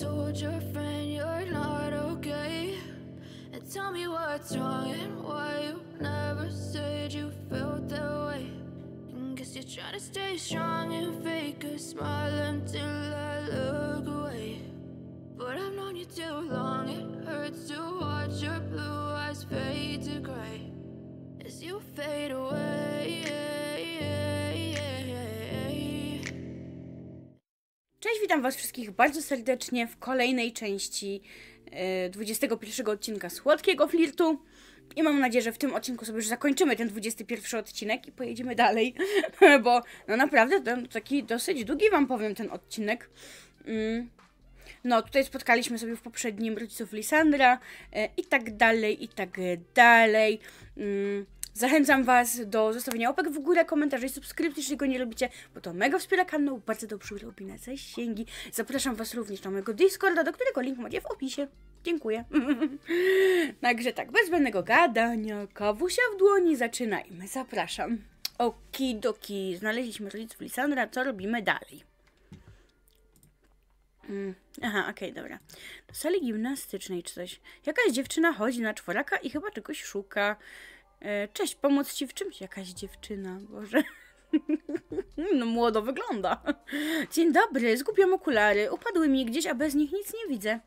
told your friend you're not okay And tell me what's wrong and why you never said you felt that way and guess you're trying to stay strong and fake a smile until I look away But I've known you too long, it hurts to watch your blue eyes fade to gray As you fade away, yeah. witam Was wszystkich bardzo serdecznie w kolejnej części 21 e, odcinka Słodkiego Flirtu. I mam nadzieję, że w tym odcinku sobie już zakończymy ten 21 odcinek i pojedziemy dalej, bo no naprawdę ten, taki dosyć długi Wam powiem ten odcinek. Mm. No, tutaj spotkaliśmy sobie w poprzednim rodziców Lisandra e, i tak dalej, i tak dalej. Mm. Zachęcam Was do zostawienia łapek w górę, komentarzy i subskrypcji, jeśli go nie lubicie, bo to mega wspiera kanał, bardzo dobrze robi na zasięgi. Zapraszam Was również na mojego Discorda, do którego link macie w opisie. Dziękuję. Także tak, bez zbędnego gadania, kawusia w dłoni, zaczynajmy. Zapraszam. Okidoki, znaleźliśmy rodziców Lisandra, co robimy dalej? Mm, aha, okej, okay, dobra. Do sali gimnastycznej czy coś. Jakaś dziewczyna chodzi na czworaka i chyba czegoś szuka. E, cześć, pomóc ci w czymś? Jakaś dziewczyna, Boże. No młodo wygląda. Dzień dobry, zgubiłam okulary. Upadły mi gdzieś, a bez nich nic nie widzę.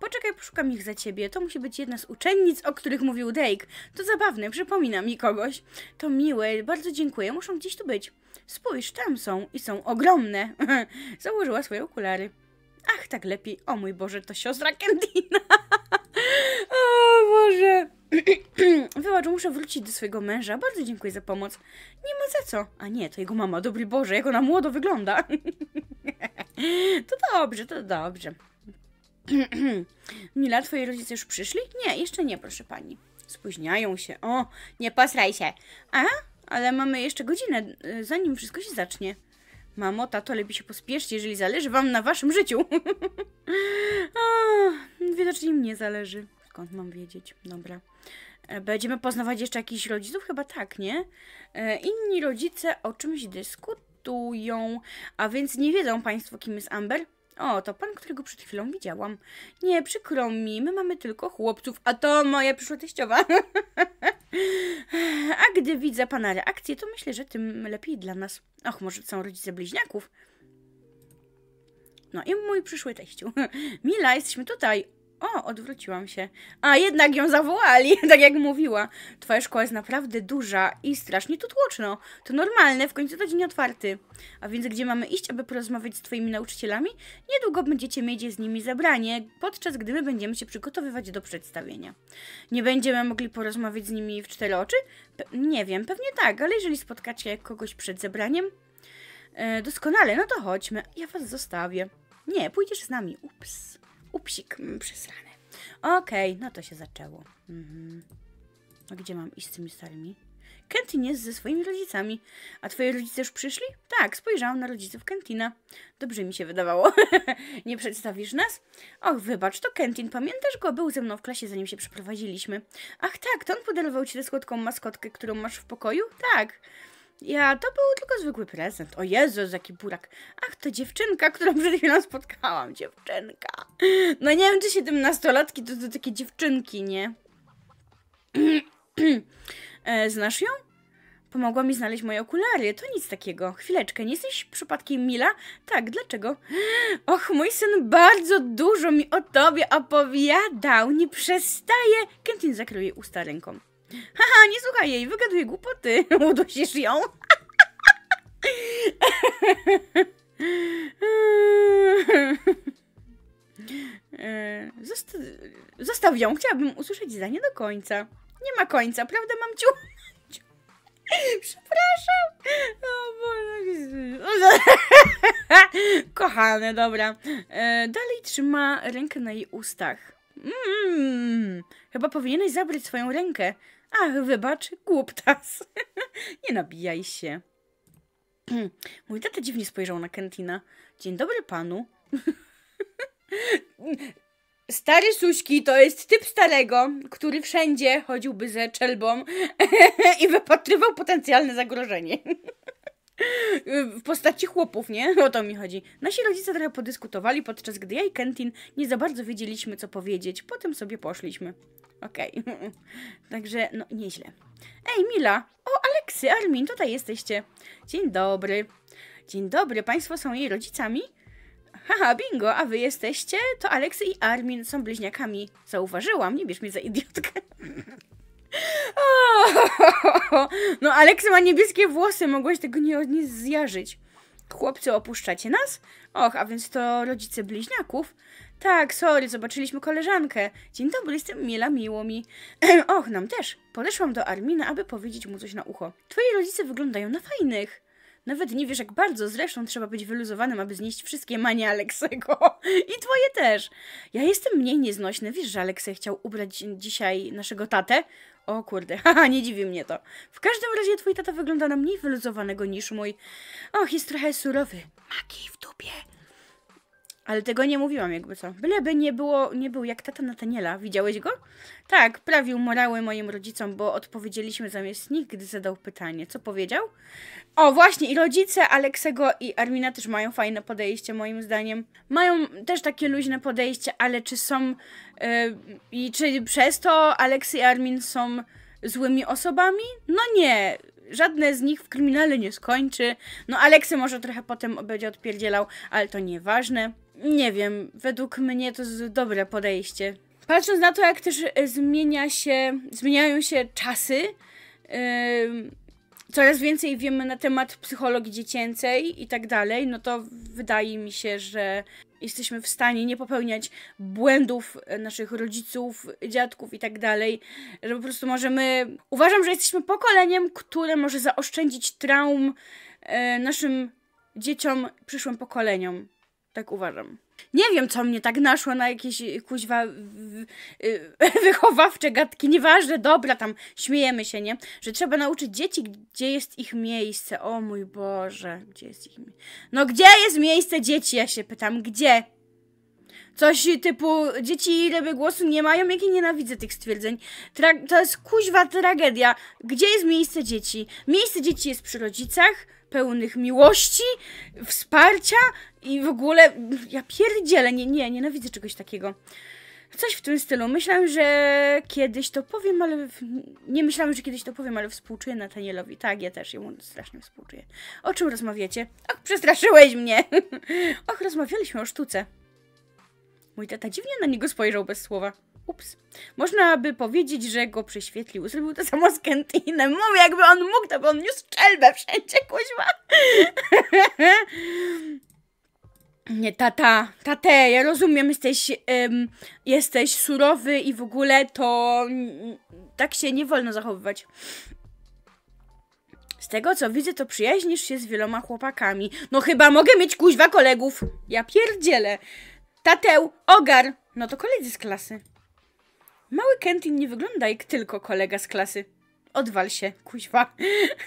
Poczekaj, poszukam ich za ciebie. To musi być jedna z uczennic, o których mówił Drake. To zabawne, przypomina mi kogoś. To miłe, bardzo dziękuję. Muszą gdzieś tu być. Spójrz, tam są i są ogromne. Założyła swoje okulary. Ach, tak lepiej. O mój Boże, to siostra Kendina. o Boże. Wybacz, muszę wrócić do swojego męża. Bardzo dziękuję za pomoc. Nie ma za co. A nie, to jego mama. Dobry Boże, jak ona młodo wygląda. to dobrze, to dobrze. Mila, twoje rodzice już przyszli? Nie, jeszcze nie, proszę pani. Spóźniają się. O, nie posraj się. A, ale mamy jeszcze godzinę, y, zanim wszystko się zacznie. Mamo, tato, lepiej się pospieszcie, jeżeli zależy wam na waszym życiu. o, widocznie im nie zależy. Skąd mam wiedzieć? Dobra. E, będziemy poznawać jeszcze jakichś rodziców? Chyba tak, nie? E, inni rodzice o czymś dyskutują, a więc nie wiedzą Państwo, kim jest Amber? O, to pan, którego przed chwilą widziałam. Nie, przykro mi, my mamy tylko chłopców, a to moja przyszła teściowa. a gdy widzę pana reakcję, to myślę, że tym lepiej dla nas. Och, może są rodzice bliźniaków? No i mój przyszły teściu. Mila, jesteśmy tutaj. O, odwróciłam się. A, jednak ją zawołali, tak jak mówiła. Twoja szkoła jest naprawdę duża i strasznie tu tłoczno. To normalne, w końcu to dzień otwarty. A więc gdzie mamy iść, aby porozmawiać z twoimi nauczycielami? Niedługo będziecie mieć z nimi zebranie, podczas gdy my będziemy się przygotowywać do przedstawienia. Nie będziemy mogli porozmawiać z nimi w cztery oczy? Pe nie wiem, pewnie tak, ale jeżeli spotkacie kogoś przed zebraniem... E, doskonale, no to chodźmy. Ja was zostawię. Nie, pójdziesz z nami. Ups. Upsik, mm, przesrane. Okej, okay, no to się zaczęło. Mhm. A gdzie mam iść z tymi starymi? Kentin jest ze swoimi rodzicami. A twoje rodzice już przyszli? Tak, spojrzałam na rodziców Kentina. Dobrze mi się wydawało. nie przedstawisz nas? Och, wybacz, to Kentin. Pamiętasz go? Był ze mną w klasie, zanim się przeprowadziliśmy. Ach tak, to on podarował ci tę słodką maskotkę, którą masz w pokoju? Tak. Ja, to był tylko zwykły prezent. O Jezus, jaki burak. Ach, to dziewczynka, którą przed chwilą spotkałam. Dziewczynka. No nie wiem, czy 17-latki to, to takie dziewczynki, nie? E, znasz ją? Pomogła mi znaleźć moje okulary. To nic takiego. Chwileczkę, nie jesteś przypadkiem Mila? Tak, dlaczego? Och, mój syn bardzo dużo mi o tobie opowiadał. Nie przestaje. Kentin zakrył jej usta ręką. Haha, nie słuchaj jej, wygaduje głupoty. Udosisz ją? Zosta zostaw ją, chciałabym usłyszeć zdanie do końca. Nie ma końca, prawda, mam ciu? Przepraszam. O Boże. Kochane, dobra. E, dalej trzyma rękę na jej ustach. Mm, chyba powinieneś zabrać swoją rękę. Ach, wybacz, głuptas. nie nabijaj się. Mój tata dziwnie spojrzał na Kentina. Dzień dobry panu. Stary Suśki to jest typ starego, który wszędzie chodziłby ze czelbą i wypatrywał potencjalne zagrożenie. W postaci chłopów, nie? O to mi chodzi. Nasi rodzice trochę podyskutowali, podczas gdy ja i Kentin nie za bardzo wiedzieliśmy, co powiedzieć. Potem sobie poszliśmy. Okej. Okay. Także, no, nieźle. Ej, Mila! O, Aleksy, Armin, tutaj jesteście. Dzień dobry. Dzień dobry, państwo są jej rodzicami? Haha, bingo, a wy jesteście? To Aleksy i Armin są bliźniakami. Zauważyłam, nie bierz mnie za idiotkę. no, Aleksy ma niebieskie włosy, mogłaś tego nie, nie zjarzyć. Chłopcy, opuszczacie nas? Och, a więc to rodzice bliźniaków? Tak, sorry, zobaczyliśmy koleżankę. Dzień dobry, jestem Mila, miło mi. Och, nam też. Podeszłam do Armina, aby powiedzieć mu coś na ucho. Twoje rodzice wyglądają na fajnych. Nawet nie wiesz jak bardzo, zresztą trzeba być wyluzowanym, aby znieść wszystkie manie Aleksego. I twoje też. Ja jestem mniej nieznośny. Wiesz, że Aleksej chciał ubrać dzisiaj naszego tatę? O kurde, haha, nie dziwi mnie to. W każdym razie twój tata wygląda na mniej wyluzowanego niż mój. Och, jest trochę surowy. Maki w dupie. Ale tego nie mówiłam, jakby co. Byleby nie było, nie był jak tata Nataniela. Widziałeś go? Tak, prawił morały moim rodzicom, bo odpowiedzieliśmy zamiast nich, gdy zadał pytanie. Co powiedział? O, właśnie, i rodzice Aleksego i Armina też mają fajne podejście, moim zdaniem. Mają też takie luźne podejście, ale czy są... Y, I czy przez to Aleksy i Armin są złymi osobami? No nie, żadne z nich w kryminale nie skończy. No Aleksy może trochę potem będzie odpierdzielał, ale to nieważne nie wiem, według mnie to jest dobre podejście. Patrząc na to, jak też e, zmienia się, zmieniają się czasy, yy, coraz więcej wiemy na temat psychologii dziecięcej i tak dalej, no to wydaje mi się, że jesteśmy w stanie nie popełniać błędów e, naszych rodziców, dziadków i tak dalej, że po prostu możemy. Uważam, że jesteśmy pokoleniem, które może zaoszczędzić traum e, naszym dzieciom, przyszłym pokoleniom. Tak uważam. Nie wiem, co mnie tak naszło na jakieś y, kuźwa y, wychowawcze gadki, nieważne, dobra, tam śmiejemy się, nie? Że trzeba nauczyć dzieci, gdzie jest ich miejsce. O mój Boże, gdzie jest ich miejsce? No gdzie jest miejsce dzieci, ja się pytam, gdzie? Coś typu dzieci ryby głosu nie mają, jakie nienawidzę tych stwierdzeń. Tra to jest kuźwa tragedia. Gdzie jest miejsce dzieci? Miejsce dzieci jest przy rodzicach, pełnych miłości, wsparcia i w ogóle. Ja pierdzielę, nie, nie, nienawidzę czegoś takiego. Coś w tym stylu. Myślałam, że kiedyś to powiem, ale. Nie myślałam, że kiedyś to powiem, ale współczuję Natanielowi. Tak, ja też jemu strasznie współczuję. O czym rozmawiacie? Och, przestraszyłeś mnie! Och, rozmawialiśmy o sztuce. Mój tata dziwnie na niego spojrzał bez słowa. Ups. Można by powiedzieć, że go prześwietlił. Zrobił to samo z Kentinem. Mówię, jakby on mógł, to by on niósł strzelbę wszędzie, kuźwa. Nie, tata, tate, ja rozumiem, jesteś, ym, jesteś surowy i w ogóle to tak się nie wolno zachowywać. Z tego co widzę, to przyjaźnisz się z wieloma chłopakami. No chyba mogę mieć kuźwa kolegów. Ja pierdzielę. Tateł, ogar. No to koledzy z klasy. Mały Kentin nie wygląda jak tylko kolega z klasy. Odwal się, kuźwa.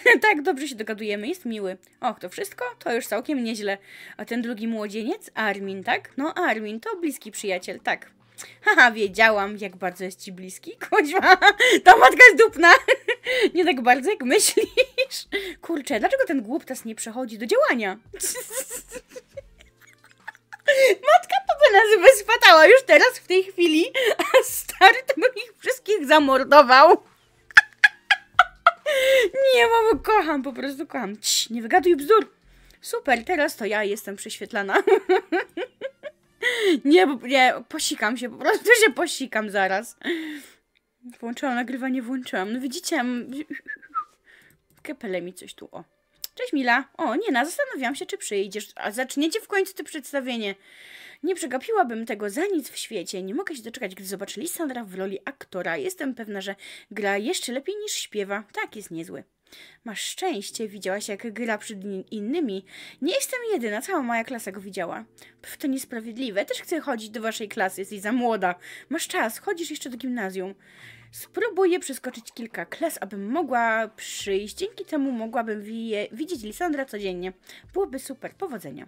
tak, dobrze się dogadujemy, jest miły. Och, to wszystko? To już całkiem nieźle. A ten drugi młodzieniec? Armin, tak? No, Armin to bliski przyjaciel, tak. Haha, wiedziałam, jak bardzo jest ci bliski. Kuźwa, ta matka jest dupna. nie tak bardzo, jak myślisz. Kurczę, dlaczego ten głuptas nie przechodzi do działania? Matka to nazywa spatała już teraz, w tej chwili. A stary, to bym ich wszystkich zamordował. Nie, mamo, kocham, po prostu kocham. Cii, nie wygaduj bzdur. Super, teraz to ja jestem prześwietlana. nie, nie, posikam się, po prostu się posikam zaraz. Włączyłam nagrywanie, włączyłam. No widzicie, mm, kepele mi coś tu, o. Cześć Mila. O, nie, na, no, zastanawiałam się, czy przyjdziesz. A zaczniecie w końcu to przedstawienie. Nie przegapiłabym tego za nic w świecie. Nie mogę się doczekać, gdy zobaczę Lisandra w roli aktora. Jestem pewna, że gra jeszcze lepiej niż śpiewa. Tak, jest niezły. Masz szczęście, widziałaś jak gra przed innymi. Nie jestem jedyna, cała moja klasa go widziała. Pff, to niesprawiedliwe, też chcę chodzić do waszej klasy, jesteś za młoda. Masz czas, chodzisz jeszcze do gimnazjum. Spróbuję przeskoczyć kilka klas, abym mogła przyjść. Dzięki temu mogłabym widzieć Lisandra codziennie. Byłoby super, powodzenia.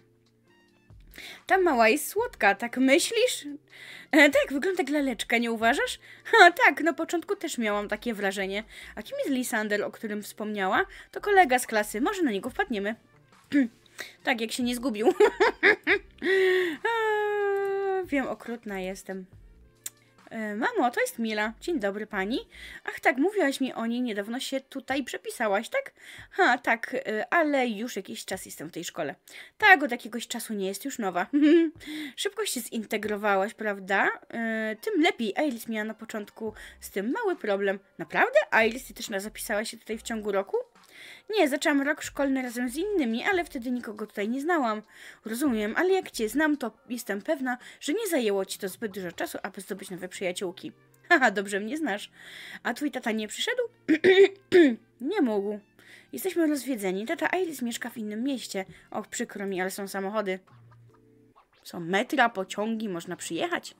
Ta mała jest słodka, tak myślisz? E, tak, wygląda jak laleczka, nie uważasz? Ha, tak, na początku też miałam takie wrażenie. A kim jest Lisandel, o którym wspomniała? To kolega z klasy, może na niego wpadniemy. tak, jak się nie zgubił. Wiem, okrutna jestem. E, mamo, to jest Mila. Dzień dobry pani. Ach tak, mówiłaś mi o niej, niedawno się tutaj przepisałaś, tak? Ha, tak, e, ale już jakiś czas jestem w tej szkole. Tak, od jakiegoś czasu nie jest już nowa. Szybko się zintegrowałaś, prawda? E, tym lepiej. Ailis miała na początku z tym mały problem. Naprawdę? Ailis, ty też zapisałaś się tutaj w ciągu roku? Nie, zaczęłam rok szkolny razem z innymi, ale wtedy nikogo tutaj nie znałam. Rozumiem, ale jak cię znam, to jestem pewna, że nie zajęło ci to zbyt dużo czasu, aby zdobyć nowe przyjaciółki. Haha, dobrze mnie znasz. A twój tata nie przyszedł? nie mógł. Jesteśmy rozwiedzeni. Tata Iris mieszka w innym mieście. Och, przykro mi, ale są samochody. Są metra, pociągi, można przyjechać.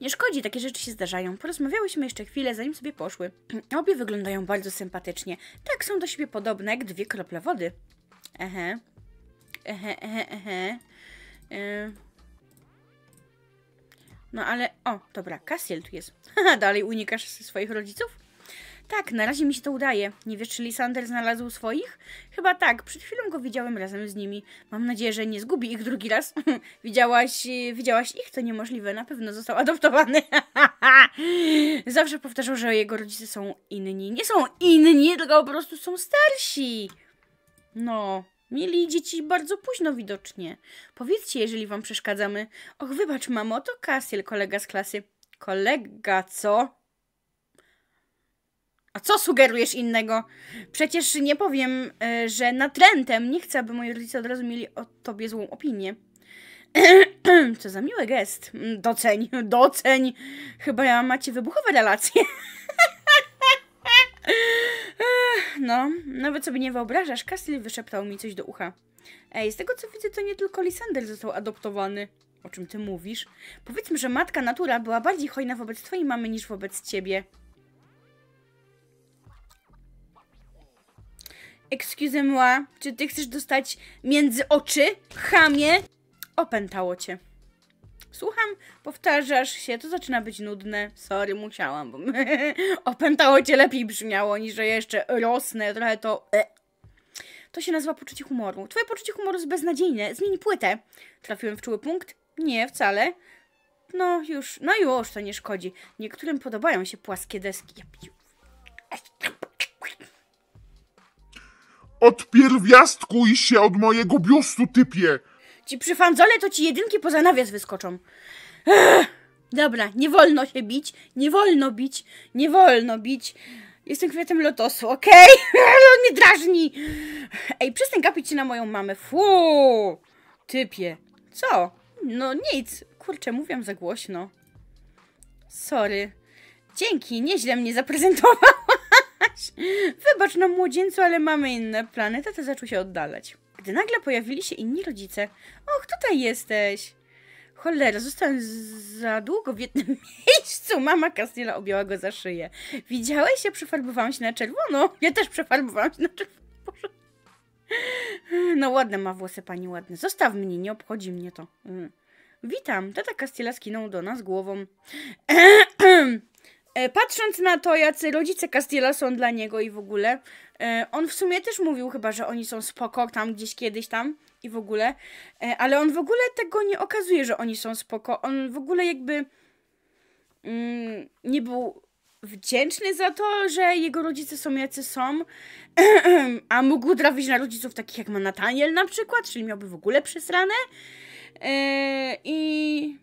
Nie szkodzi, takie rzeczy się zdarzają. Porozmawiałyśmy jeszcze chwilę, zanim sobie poszły. Obie wyglądają bardzo sympatycznie. Tak, są do siebie podobne, jak dwie krople wody. Ehe. Ehe, ehe, ehe. E... No ale... O, dobra, Kasiel tu jest. Haha, dalej unikasz swoich rodziców? Tak, na razie mi się to udaje. Nie wiesz, czy Lisander znalazł swoich? Chyba tak, przed chwilą go widziałem razem z nimi. Mam nadzieję, że nie zgubi ich drugi raz. widziałaś, y, widziałaś ich? To niemożliwe, na pewno został adoptowany. Zawsze powtarzał, że jego rodzice są inni. Nie są inni, tylko po prostu są starsi. No, Mieli dzieci bardzo późno widocznie. Powiedzcie, jeżeli wam przeszkadzamy. Och, wybacz, mamo, to Kasiel, kolega z klasy. Kolega, co? A co sugerujesz innego? Przecież nie powiem, e, że natrętem nie chcę, aby moi rodzice od razu mieli o tobie złą opinię. Co za miły gest. Mm, doceń, doceń. Chyba macie wybuchowe relacje. no, nawet sobie nie wyobrażasz, Castle wyszeptał mi coś do ucha. Ej, z tego co widzę, to nie tylko Lisander został adoptowany. O czym ty mówisz? Powiedzmy, że matka natura była bardziej hojna wobec twojej mamy niż wobec ciebie. excuse moi, czy ty chcesz dostać między oczy, chamie? Opętało cię. Słucham, powtarzasz się, to zaczyna być nudne. Sorry, musiałam, bo opętało cię lepiej brzmiało niż że jeszcze rosnę, trochę to... E. To się nazywa poczucie humoru. Twoje poczucie humoru jest beznadziejne. Zmień płytę. Trafiłem w czuły punkt? Nie, wcale. No już, no już, to nie szkodzi. Niektórym podobają się płaskie deski. Ja pił. Odpierwiastkuj się od mojego biustu, typie! Ci fanzole to ci jedynki poza nawias wyskoczą. Ech. Dobra, nie wolno się bić, nie wolno bić, nie wolno bić. Jestem kwiatem lotosu, okej? Okay? On mnie drażni! Ej, przestań gapić się na moją mamę, fu! Typie. Co? No nic, kurczę, mówiłam za głośno. Sorry. Dzięki, nieźle mnie zaprezentowała. Wybacz nam, no, młodzieńcu, ale mamy inne plany. Tata zaczął się oddalać. Gdy nagle pojawili się inni rodzice. Och, tutaj jesteś. Cholera, zostałem za długo w jednym miejscu. Mama Castiela objęła go za szyję. Widziałeś? Ja przefarbowałam się na czerwono. Ja też przefarbowałam się na czerwono. No ładne ma włosy pani, ładne. Zostaw mnie, nie obchodzi mnie to. Mm. Witam. Tata Castiela skinął do nas głową. E, patrząc na to, jacy rodzice Castiela są dla niego i w ogóle, e, on w sumie też mówił chyba, że oni są spoko tam gdzieś kiedyś tam i w ogóle, e, ale on w ogóle tego nie okazuje, że oni są spoko. On w ogóle jakby mm, nie był wdzięczny za to, że jego rodzice są jacy są, a mógł trafić na rodziców takich jak ma Nataniel na przykład, czyli miałby w ogóle przesrane. I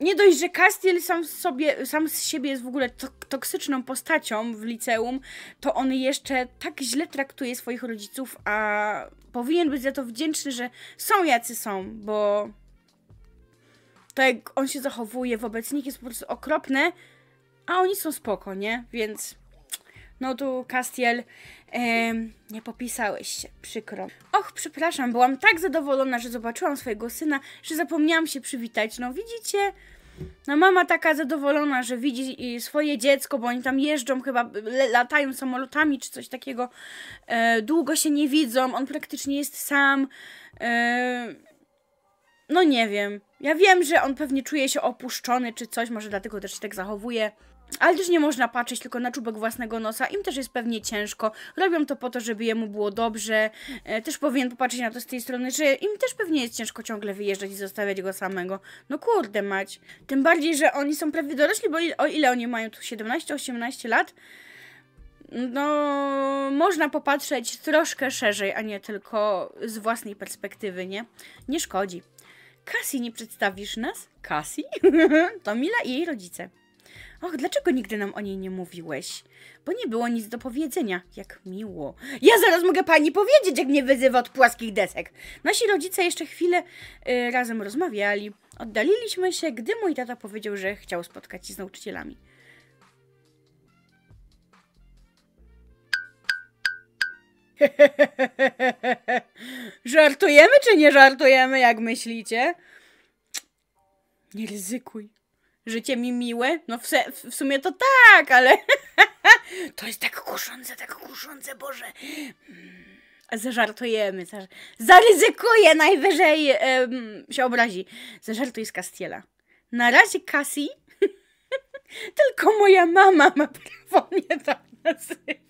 nie dość, że Castiel sam, sobie, sam z siebie jest w ogóle to toksyczną postacią w liceum, to on jeszcze tak źle traktuje swoich rodziców, a powinien być za to wdzięczny, że są jacy są, bo to jak on się zachowuje wobec nich jest po prostu okropne, a oni są spoko, nie? Więc no tu Castiel, e, nie popisałeś się, przykro. Och, przepraszam, byłam tak zadowolona, że zobaczyłam swojego syna, że zapomniałam się przywitać. No widzicie, no mama taka zadowolona, że widzi y, swoje dziecko, bo oni tam jeżdżą chyba, latają samolotami czy coś takiego. E, długo się nie widzą, on praktycznie jest sam. E, no nie wiem. Ja wiem, że on pewnie czuje się opuszczony czy coś, może dlatego też się tak zachowuje. Ale już nie można patrzeć tylko na czubek własnego nosa, im też jest pewnie ciężko. Robią to po to, żeby jemu było dobrze. E, też powinien popatrzeć na to z tej strony, że im też pewnie jest ciężko ciągle wyjeżdżać i zostawiać go samego. No kurde mać. Tym bardziej, że oni są prawie dorośli, bo o ile oni mają tu 17-18 lat, no, można popatrzeć troszkę szerzej, a nie tylko z własnej perspektywy, nie? Nie szkodzi. Kasi nie przedstawisz nas? Kasi? to Mila i jej rodzice. Och, dlaczego nigdy nam o niej nie mówiłeś? Bo nie było nic do powiedzenia. Jak miło. Ja zaraz mogę pani powiedzieć, jak mnie wyzywa od płaskich desek. Nasi rodzice jeszcze chwilę y, razem rozmawiali. Oddaliliśmy się, gdy mój tata powiedział, że chciał spotkać się z nauczycielami. żartujemy czy nie żartujemy, jak myślicie? Nie ryzykuj życie mi miłe? No w, se, w sumie to tak, ale to jest tak kuszące, tak kuszące, Boże. Hmm. Zażartujemy, zaż... zaryzykuję najwyżej się obrazi. Zażartuj z Castiela. Na razie Cassie, tylko moja mama ma prawo mnie tak nazywać.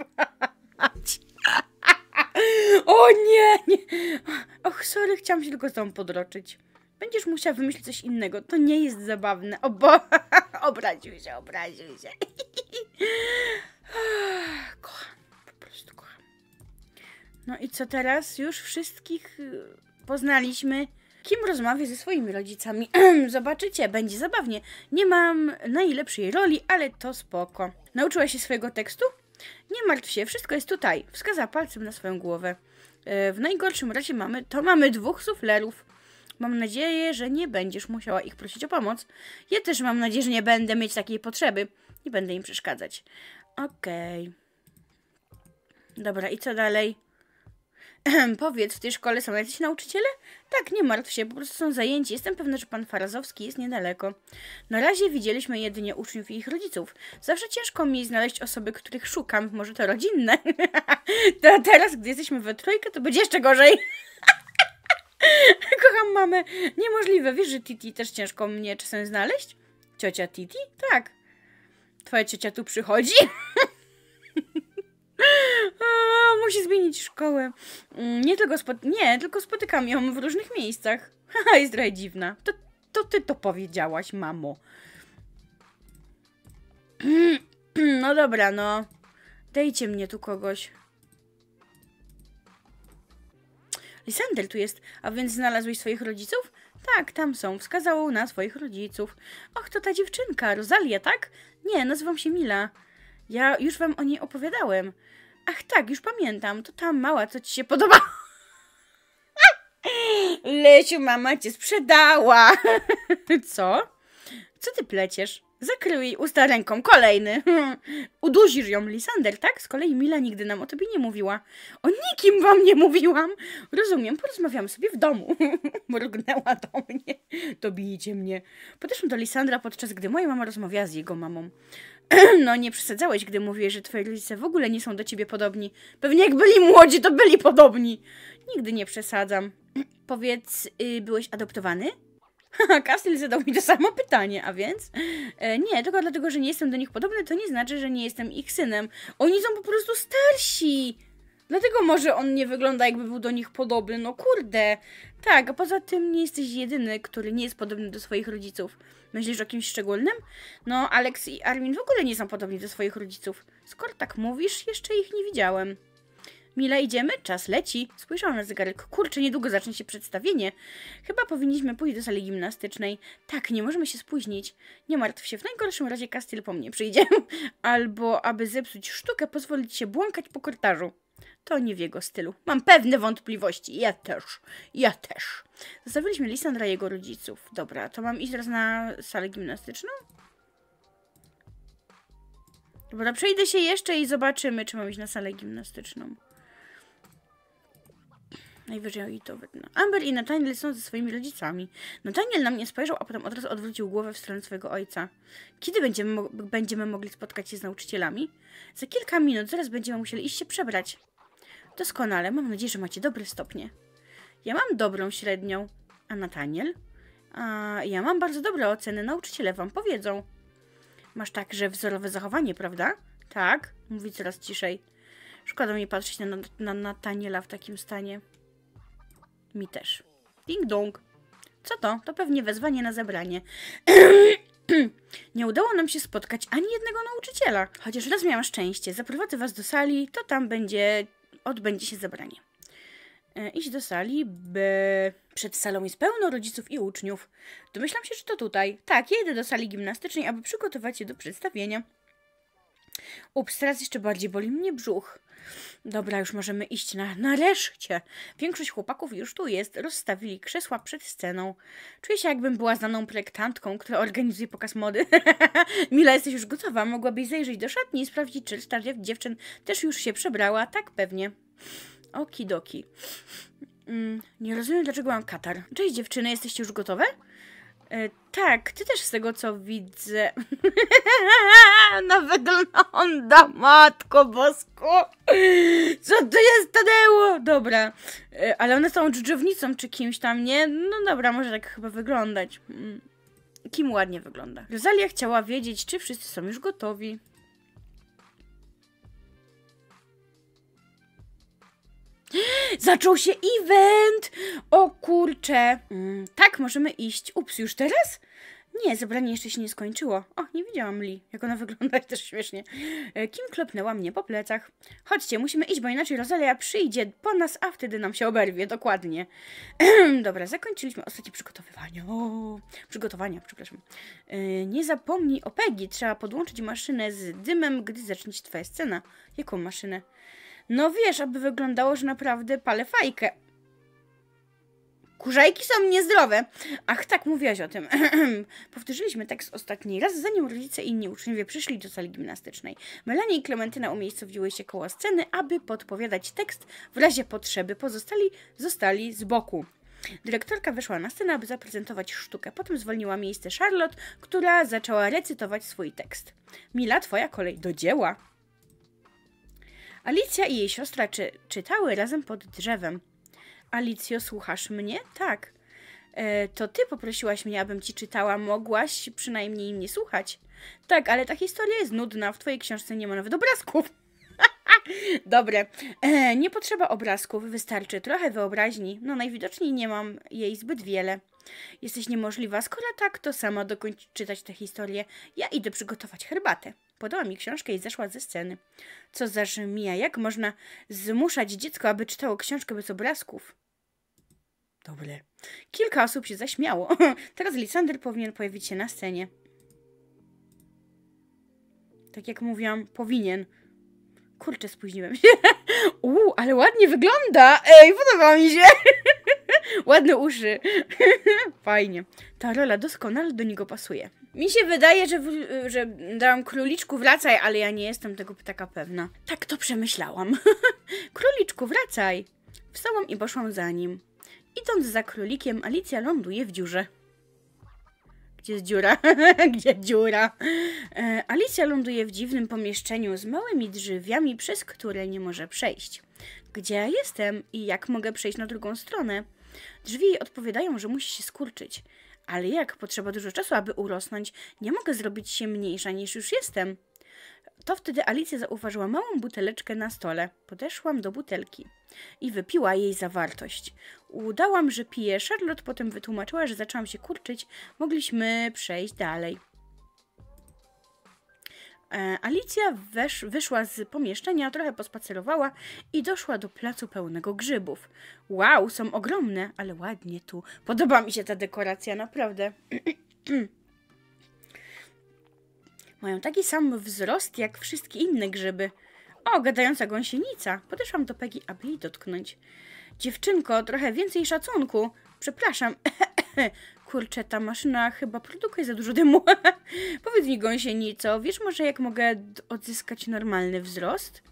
o nie, nie. Och, sorry, chciałam się tylko z tą podroczyć. Będziesz musiała wymyślić coś innego. To nie jest zabawne. O bo... obraził się, obraził się. kocham, po prostu kocham. No i co teraz? Już wszystkich y, poznaliśmy. Kim rozmawia ze swoimi rodzicami? Zobaczycie, będzie zabawnie. Nie mam najlepszej roli, ale to spoko. Nauczyła się swojego tekstu? Nie martw się, wszystko jest tutaj. Wskaza palcem na swoją głowę. E, w najgorszym razie mamy, to mamy dwóch suflerów. Mam nadzieję, że nie będziesz musiała ich prosić o pomoc. Ja też mam nadzieję, że nie będę mieć takiej potrzeby. Nie będę im przeszkadzać. Okej. Okay. Dobra, i co dalej? powiedz, w tej szkole są jacyś nauczyciele? Tak, nie martw się, po prostu są zajęci. Jestem pewna, że pan Farazowski jest niedaleko. Na razie widzieliśmy jedynie uczniów i ich rodziców. Zawsze ciężko mi znaleźć osoby, których szukam. Może to rodzinne? to teraz, gdy jesteśmy we trójkę, to będzie jeszcze gorzej. Kocham mamę. Niemożliwe. Wiesz, że Titi też ciężko mnie czasem znaleźć? Ciocia Titi? Tak. Twoja ciocia tu przychodzi? musi zmienić szkołę. Mm, nie tylko, spot nie, tylko spotykam ją w różnych miejscach. Haha, jest trochę dziwna. To, to ty to powiedziałaś, mamo. No dobra, no. Dajcie mnie tu kogoś. Lisandel tu jest, a więc znalazłeś swoich rodziców? Tak, tam są. wskazało na swoich rodziców. Och, to ta dziewczynka, Rosalia, tak? Nie, nazywam się Mila. Ja już wam o niej opowiadałem. Ach tak, już pamiętam. To ta mała, co ci się podoba. Lesiu, mama cię sprzedała. co? Co ty pleciesz? Zakrył jej usta ręką. Kolejny. Uduzisz ją, Lisander, tak? Z kolei Mila nigdy nam o tobie nie mówiła. O nikim wam nie mówiłam. Rozumiem, porozmawiam sobie w domu. Mrugnęła do mnie. Dobijcie mnie. Podeszłam do Lisandra, podczas gdy moja mama rozmawiała z jego mamą. no, nie przesadzałeś, gdy mówiłeś, że twoje rodzice w ogóle nie są do ciebie podobni. Pewnie jak byli młodzi, to byli podobni. Nigdy nie przesadzam. Powiedz, yy, byłeś adoptowany? Kastel zadał mi to samo pytanie, a więc? E, nie, tylko dlatego, że nie jestem do nich podobny, to nie znaczy, że nie jestem ich synem. Oni są po prostu starsi! Dlatego może on nie wygląda jakby był do nich podobny, no kurde. Tak, a poza tym nie jesteś jedyny, który nie jest podobny do swoich rodziców. Myślisz o kimś szczególnym? No, Alex i Armin w ogóle nie są podobni do swoich rodziców. Skoro tak mówisz, jeszcze ich nie widziałem. Mile, idziemy? Czas leci. Spojrzałam na zegarek. Kurczę, niedługo zacznie się przedstawienie. Chyba powinniśmy pójść do sali gimnastycznej. Tak, nie możemy się spóźnić. Nie martw się, w najgorszym razie Castiel po mnie przyjdzie. Albo, aby zepsuć sztukę, pozwolić się błąkać po korytarzu. To nie w jego stylu. Mam pewne wątpliwości. Ja też. Ja też. Zostawiliśmy Lisandra i jego rodziców. Dobra, to mam iść teraz na salę gimnastyczną? Dobra, przejdę się jeszcze i zobaczymy, czy mam iść na salę gimnastyczną. Najwyżej i to wydno. Amber i Nathaniel są ze swoimi rodzicami. Nathaniel na mnie spojrzał, a potem od razu odwrócił głowę w stronę swojego ojca. Kiedy będziemy, mo będziemy mogli spotkać się z nauczycielami? Za kilka minut, zaraz będziemy musieli iść się przebrać. Doskonale, mam nadzieję, że macie dobre stopnie. Ja mam dobrą średnią. A Nathaniel? A ja mam bardzo dobre oceny, nauczyciele wam powiedzą. Masz także wzorowe zachowanie, prawda? Tak, mówi coraz ciszej. Szkoda mi patrzeć na, na Nataniela w takim stanie. Mi też. Ding dong. Co to? To pewnie wezwanie na zebranie. Nie udało nam się spotkać ani jednego nauczyciela. Chociaż raz miałam szczęście. Zaprowadzę was do sali, to tam będzie... odbędzie się zebranie. E, iść do sali, by... Przed salą jest pełno rodziców i uczniów. Domyślam się, że to tutaj. Tak, jedę do sali gimnastycznej, aby przygotować się do przedstawienia. Ups, teraz jeszcze bardziej boli mnie brzuch. Dobra, już możemy iść na... Nareszcie! Większość chłopaków już tu jest, rozstawili krzesła przed sceną. Czuję się jakbym była znaną projektantką, która organizuje pokaz mody. Mila, jesteś już gotowa, mogłabyś zajrzeć do szatni i sprawdzić, czy reszta dziewczyn też już się przebrała. Tak, pewnie. Okidoki. Mm, nie rozumiem, dlaczego mam katar. Cześć dziewczyny, jesteście już gotowe? E, tak, ty też z tego co widzę. no wygląda, matko bosko. Co to jest Tadeusz? Dobra, e, ale one są dżdżownicą czy kimś tam, nie? No dobra, może tak chyba wyglądać. Mm. Kim ładnie wygląda. Rosalia chciała wiedzieć, czy wszyscy są już gotowi. Zaczął się event! O kurcze! Mm, tak, możemy iść. Ups, już teraz? Nie, zebranie jeszcze się nie skończyło. O, nie widziałam Li, jak ona wygląda też śmiesznie. E, Kim klepnęła mnie po plecach. Chodźcie, musimy iść, bo inaczej Rosalia przyjdzie po nas, a wtedy nam się oberwie, dokładnie. Dobra, zakończyliśmy ostatnie przygotowywania. O, przygotowania, przepraszam. E, nie zapomnij o Peggy, trzeba podłączyć maszynę z dymem, gdy zacznie się twoja scena. Jaką maszynę? No wiesz, aby wyglądało, że naprawdę palę fajkę. Kurzajki są niezdrowe. Ach, tak, mówiłaś o tym. Powtórzyliśmy tekst ostatni raz, zanim rodzice i inni uczniowie przyszli do sali gimnastycznej. Melanie i Klementyna umiejscowiły się koło sceny, aby podpowiadać tekst w razie potrzeby. Pozostali zostali z boku. Dyrektorka wyszła na scenę, aby zaprezentować sztukę. Potem zwolniła miejsce Charlotte, która zaczęła recytować swój tekst. Mila, twoja kolej do dzieła. Alicja i jej siostra czy, czytały razem pod drzewem. Alicjo, słuchasz mnie? Tak. E, to ty poprosiłaś mnie, abym ci czytała. Mogłaś przynajmniej mnie słuchać. Tak, ale ta historia jest nudna. W twojej książce nie ma nawet obrazków. Dobre. E, nie potrzeba obrazków, wystarczy trochę wyobraźni. No najwidoczniej nie mam jej zbyt wiele. Jesteś niemożliwa, skoro tak, to sama dokończ czytać tę historię. Ja idę przygotować herbatę. Podała mi książkę i zeszła ze sceny. Co za żmija, jak można zmuszać dziecko, aby czytało książkę bez obrazków? Dobre. Kilka osób się zaśmiało. Teraz Lisander powinien pojawić się na scenie. Tak jak mówiłam, powinien. Kurczę, spóźniłem się. Uuu, ale ładnie wygląda. Ej, podoba mi się. Ładne uszy. Fajnie. Ta rola doskonale do niego pasuje. Mi się wydaje, że, że dałam króliczku wracaj, ale ja nie jestem tego taka pewna. Tak to przemyślałam. króliczku wracaj. Wstałam i poszłam za nim. Idąc za królikiem, Alicja ląduje w dziurze. Gdzie jest dziura? Gdzie dziura? E, Alicja ląduje w dziwnym pomieszczeniu z małymi drzwiami, przez które nie może przejść. Gdzie ja jestem i jak mogę przejść na drugą stronę? Drzwi jej odpowiadają, że musi się skurczyć. Ale jak? Potrzeba dużo czasu, aby urosnąć. Nie mogę zrobić się mniejsza niż już jestem. To wtedy Alicja zauważyła małą buteleczkę na stole. Podeszłam do butelki i wypiła jej zawartość. Udałam, że piję. Charlotte potem wytłumaczyła, że zaczęłam się kurczyć. Mogliśmy przejść dalej. E, Alicja wesz, wyszła z pomieszczenia, trochę pospacerowała i doszła do placu pełnego grzybów. Wow, są ogromne, ale ładnie tu. Podoba mi się ta dekoracja, naprawdę. Mają taki sam wzrost jak wszystkie inne grzyby. O, gadająca gąsienica. Podeszłam do Pegi, aby jej dotknąć. Dziewczynko, trochę więcej szacunku. Przepraszam. Kurczę, ta maszyna chyba produkuje za dużo dymu. Powiedz mi, gąsienico, wiesz może jak mogę odzyskać normalny wzrost?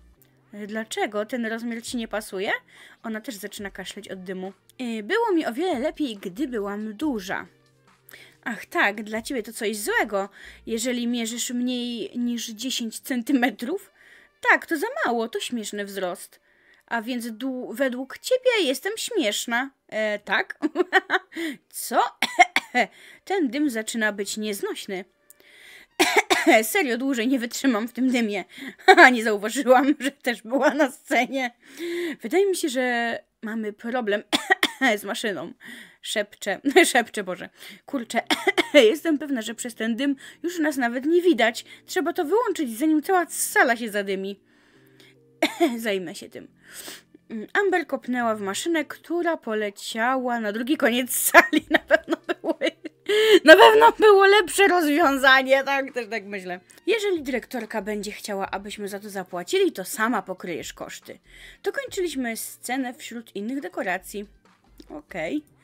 E, dlaczego? Ten rozmiar ci nie pasuje? Ona też zaczyna kaszleć od dymu. E, było mi o wiele lepiej, gdy byłam duża. Ach tak, dla ciebie to coś złego, jeżeli mierzysz mniej niż 10 centymetrów? Tak, to za mało, to śmieszny wzrost. A więc według ciebie jestem śmieszna. E, tak? Co? Ten dym zaczyna być nieznośny. Serio, dłużej nie wytrzymam w tym dymie. nie zauważyłam, że też była na scenie. Wydaje mi się, że mamy problem z maszyną. Szepcze, szepcze Boże. Kurczę, jestem pewna, że przez ten dym już nas nawet nie widać. Trzeba to wyłączyć, zanim cała sala się zadymi. Zajmę się tym. Amber kopnęła w maszynę, która poleciała na drugi koniec sali. Na pewno było, na pewno było lepsze rozwiązanie, tak też tak myślę. Jeżeli dyrektorka będzie chciała, abyśmy za to zapłacili, to sama pokryjesz koszty. Dokończyliśmy scenę wśród innych dekoracji. Okej. Okay.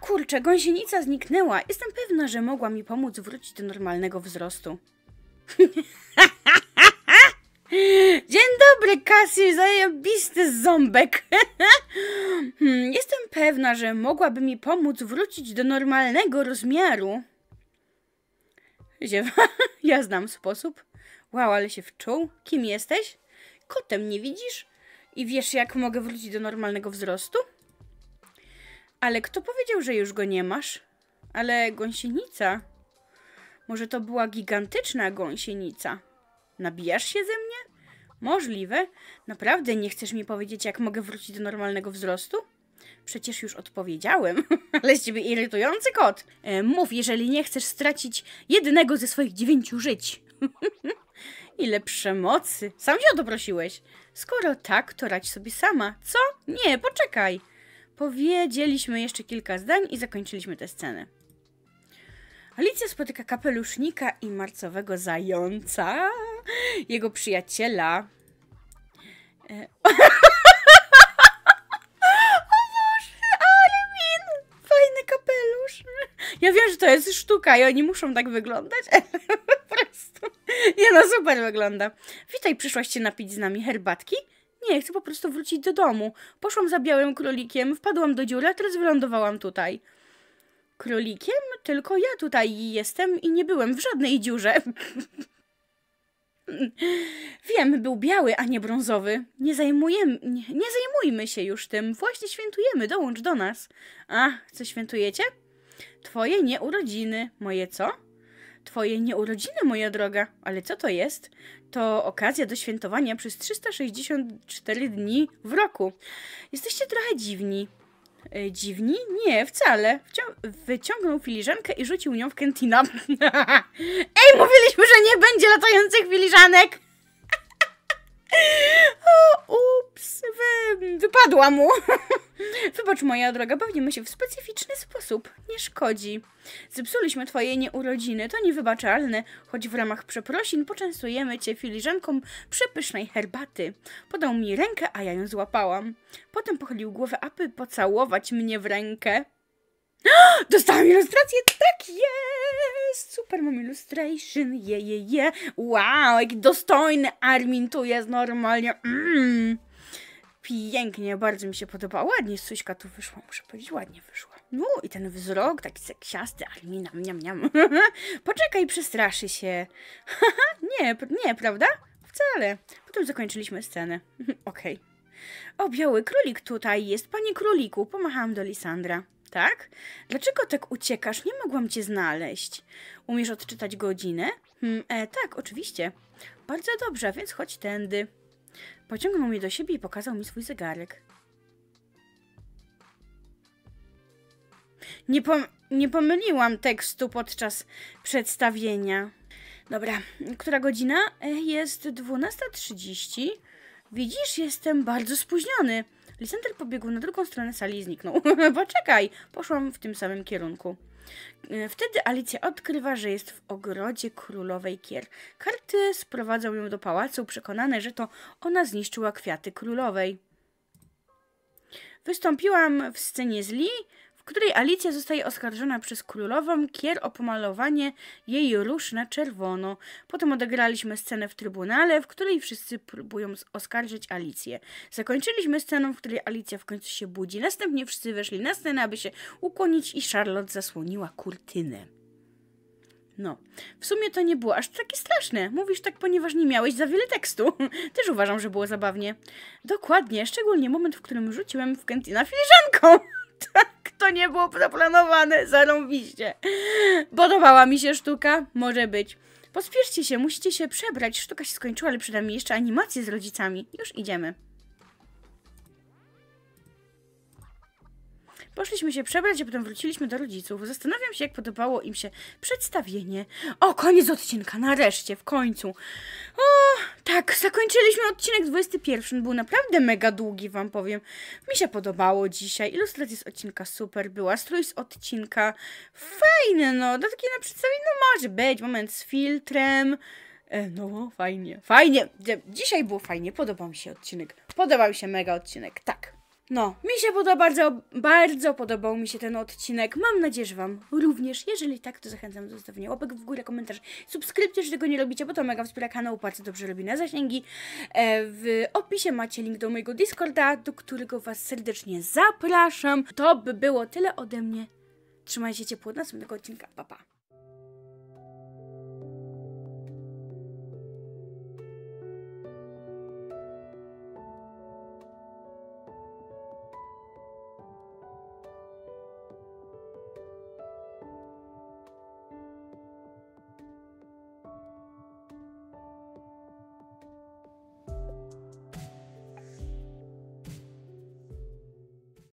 Kurczę, gąsienica zniknęła. Jestem pewna, że mogła mi pomóc wrócić do normalnego wzrostu. Dzień dobry, Cassie, zajebisty ząbek. Hmm, jestem pewna, że mogłaby mi pomóc wrócić do normalnego rozmiaru. Ziewa, ja znam sposób. Wow, ale się wczuł. Kim jesteś? Kotem, nie widzisz? I wiesz, jak mogę wrócić do normalnego wzrostu? Ale kto powiedział, że już go nie masz? Ale gąsienica? Może to była gigantyczna gąsienica? Nabijasz się ze mnie? Możliwe. Naprawdę nie chcesz mi powiedzieć, jak mogę wrócić do normalnego wzrostu? Przecież już odpowiedziałem, ale z ciebie irytujący kot. E, mów, jeżeli nie chcesz stracić jednego ze swoich dziewięciu żyć. Ile przemocy. Sam się o to prosiłeś. Skoro tak, to radź sobie sama. Co? Nie, poczekaj. Powiedzieliśmy jeszcze kilka zdań i zakończyliśmy tę scenę. Alicja spotyka kapelusznika i marcowego zająca, jego przyjaciela. E Ja wiem, że to jest sztuka i oni muszą tak wyglądać, po prostu. Nie no, super wygląda. Witaj, przyszłaś się napić z nami herbatki? Nie, chcę po prostu wrócić do domu. Poszłam za białym królikiem, wpadłam do dziury, a teraz wylądowałam tutaj. Królikiem? Tylko ja tutaj jestem i nie byłem w żadnej dziurze. Wiem, był biały, a nie brązowy. Nie zajmujemy, nie, nie zajmujmy się już tym. Właśnie świętujemy, dołącz do nas. A, co świętujecie? Twoje nie urodziny. Moje co? Twoje nie urodziny, moja droga. Ale co to jest? To okazja do świętowania przez 364 dni w roku. Jesteście trochę dziwni. E, dziwni? Nie, wcale. Wcią- wyciągnął filiżankę i rzucił nią w Kentina. Ej, mówiliśmy, że nie będzie latających filiżanek! O, ups, wy... wypadła mu. Wybacz, moja droga, bawimy się w specyficzny sposób. Nie szkodzi. Zepsuliśmy twoje nieurodziny, to niewybaczalne, choć w ramach przeprosin poczęstujemy cię filiżanką przepysznej herbaty. Podał mi rękę, a ja ją złapałam. Potem pochylił głowę, aby pocałować mnie w rękę. Dostałam ilustrację! Tak jest! Super, mam illustration! Je, je, je! Wow, jaki dostojny Armin tu jest normalnie! Mm. Pięknie, bardzo mi się podoba. Ładnie Suśka tu wyszła, muszę powiedzieć, ładnie wyszła. No i ten wzrok taki seksiasty Armina, miam, miam. Poczekaj, przestraszy się. nie, nie, prawda? Wcale. Potem zakończyliśmy scenę. Okej. Okay. O, biały królik tutaj jest. Panie króliku, pomachałam do Lisandra tak? Dlaczego tak uciekasz? Nie mogłam cię znaleźć. Umiesz odczytać godzinę? Hmm, e, tak, oczywiście. Bardzo dobrze, więc chodź tędy. Pociągnął mnie do siebie i pokazał mi swój zegarek. Nie, pom nie pomyliłam tekstu podczas przedstawienia. Dobra, która godzina? E, jest 12.30. Widzisz, jestem bardzo spóźniony. Lisander pobiegł na drugą stronę sali i zniknął. Poczekaj! Poszłam w tym samym kierunku. E, wtedy Alicja odkrywa, że jest w ogrodzie królowej Kier. Karty sprowadzą ją do pałacu, przekonane, że to ona zniszczyła kwiaty królowej. Wystąpiłam w scenie z Lee, której Alicja zostaje oskarżona przez królową Kier o pomalowanie jej róż na czerwono. Potem odegraliśmy scenę w trybunale, w której wszyscy próbują oskarżyć Alicję. Zakończyliśmy sceną, w której Alicja w końcu się budzi. Następnie wszyscy weszli na scenę, aby się ukłonić i Charlotte zasłoniła kurtynę. No, w sumie to nie było aż takie straszne. Mówisz tak, ponieważ nie miałeś za wiele tekstu. Też uważam, że było zabawnie. Dokładnie, szczególnie moment, w którym rzuciłem w Kentina filiżanką. tak, to nie było zaplanowane, zarąbiście. Podobała mi się sztuka, może być. Pospieszcie się, musicie się przebrać, sztuka się skończyła, ale przynajmniej jeszcze animacje z rodzicami. Już idziemy. Poszliśmy się przebrać, a potem wróciliśmy do rodziców. Zastanawiam się, jak podobało im się przedstawienie. O, koniec odcinka, nareszcie, w końcu. O, tak, zakończyliśmy odcinek 21. Był naprawdę mega długi, wam powiem. Mi się podobało dzisiaj. Ilustracja z odcinka super była. Strój z odcinka fajny, no. Do takiej na przedstawienie, no może być. Moment z filtrem. E, no, fajnie. Fajnie. Dzisiaj było fajnie. Podobał mi się odcinek. Podobał mi się mega odcinek. Tak. No, mi się podoba, bardzo, bardzo podobał mi się ten odcinek. Mam nadzieję, że Wam również. Jeżeli tak, to zachęcam do zostawienia łapek w górę, komentarz, subskrypcji, jeżeli tego nie robicie, bo to mega wspiera kanał, bardzo dobrze robi na zasięgi. E, w opisie macie link do mojego Discorda, do którego Was serdecznie zapraszam. To by było tyle ode mnie. Trzymajcie ciepło, do następnego odcinka, pa pa!